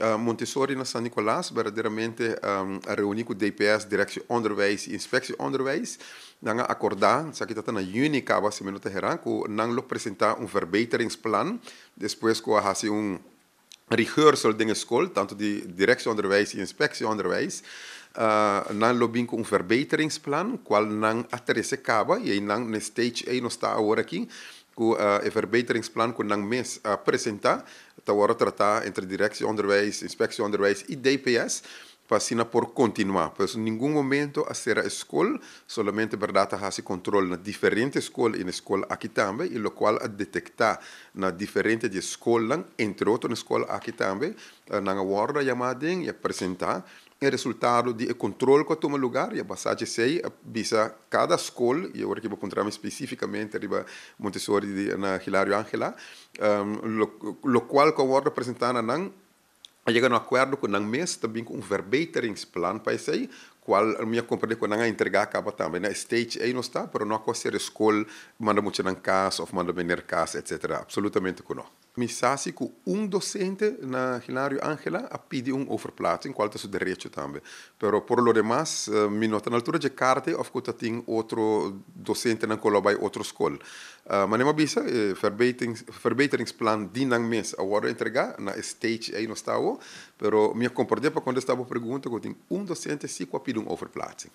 Eh, Montessori na San Nicolás, verdadeiramente um, ehm, a reunião com o DPS, Direção Onderwijs Inspectie Onderwijs, nanga acordar, sa kita na juni kaba se minuto heran, ko nang lo presentar um verbeteringsplan, depois ko hasi um rehearsal de school, tanto de Direção Onderwijs e Inspectie Onderwijs, uh, nan lobin ko um verbeteringsplan, qual nang aterese kaba, e nang ne stage e no está agora aqui, ku e verbeteringsplan kon dan mis presenteren, eh, presenta tawara tata entre directie onderwijs, inspectie onderwijs, IDPS fascina por continuar, pues ningún momento a escola, solamente verdad, ha se en en escuelas escola en na escola también y y lo detecta a detectar na diferente de entre otras en escola aqui eh, na guarda llamada e presenta. el resultado de control que toma lugar y a de sei eh, visa cada escola y ahora que a encontrar específicamente riba Montessori de, na Hilario Angela em, lo, lo qual que en. llegan a acordo com un mês também com um verbeteringsplan para isso ahí, cual me comprende con una entregar acaba también. Né? El stage aí não está, para não acontecer cualquier escuela manda muito en casa ou manda venir casa, etc. Absolutamente que não. mi sa che un docente na Hilario Angela ha pidi un overplaats in qualta su derecho tambe. però per lo demás, uh, mi nota in altura de carte of kuta ting otro docente na kolobai otro skol. Uh, eh, ma nema bisa, eh, verbeterings, verbeteringsplan dinang mes a wara entrega na stage aí no stawo, pero minha compordia pa quando estava pergunta, kuting un docente si kwa pidi un overplaatsing.